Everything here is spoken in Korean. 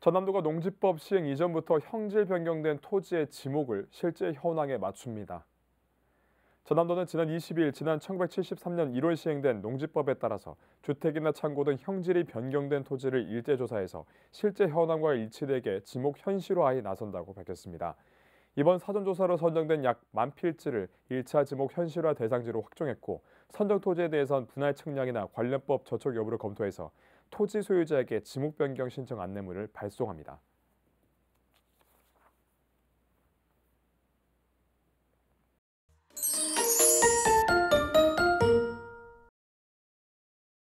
전남도가 농지법 시행 이전부터 형질 변경된 토지의 지목을 실제 현황에 맞춥니다. 전남도는 지난 22일 지난 1973년 1월 시행된 농지법에 따라서 주택이나 창고 등 형질이 변경된 토지를 일제 조사해서 실제 현황과 일치되게 지목 현실화에 나선다고 밝혔습니다. 이번 사전조사로 선정된 약 만 필지를 1차 지목 현실화 대상지로 확정했고 선정 토지에 대해선 분할 측량이나 관련법 저촉 여부를 검토해서 토지 소유자에게 지목 변경 신청 안내문을 발송합니다.